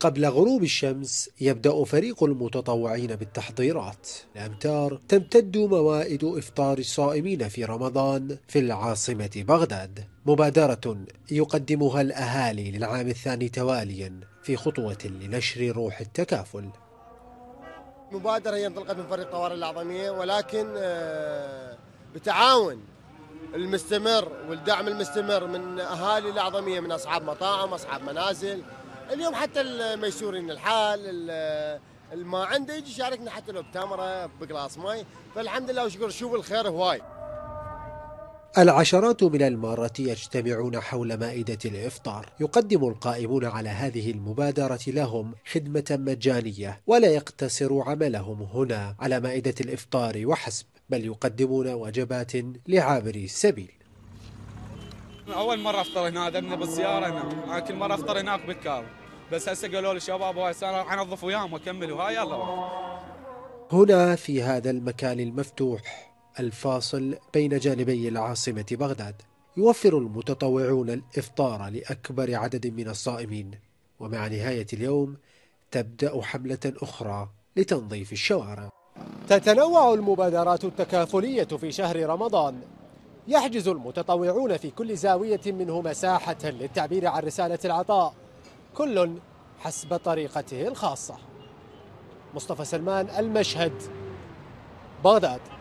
قبل غروب الشمس يبدأ فريق المتطوعين بالتحضيرات الأمتار تمتد موائد إفطار الصائمين في رمضان في العاصمة بغداد مبادرة يقدمها الأهالي للعام الثاني تواليا في خطوة لنشر روح التكافل مبادرة هي انطلقت من فريق طوارئ الأعظمية ولكن آه، بتعاون المستمر والدعم المستمر من أهالي الأعظمية من أصحاب مطاعم أصحاب منازل اليوم حتى الميسورين الحال ما عنده يجي يشاركنا حتى لو بتمره بقلاص ماي فالحمد لله وشكر شوف الخير هواي العشرات من المارة يجتمعون حول مائدة الإفطار يقدم القائمون على هذه المبادرة لهم خدمة مجانية ولا يقتصر عملهم هنا على مائدة الإفطار وحسب بل يقدمون وجبات لعابري السبيل أول مرة أفطر هنا ذنب بالزيارة هنا كل مرة أفطر هناك بالكار بس هسه قالوا لي شباب هسه راح انظف وياهم واكمل وهاي يلا هنا في هذا المكان المفتوح الفاصل بين جانبي العاصمة بغداد يوفر المتطوعون الإفطار لأكبر عدد من الصائمين ومع نهاية اليوم تبدأ حملة أخرى لتنظيف الشوارع تتنوع المبادرات التكافلية في شهر رمضان يحجز المتطوعون في كل زاوية منه مساحة للتعبير عن رسالة العطاء كل حسب طريقته الخاصة مصطفى سلمان المشهد بغداد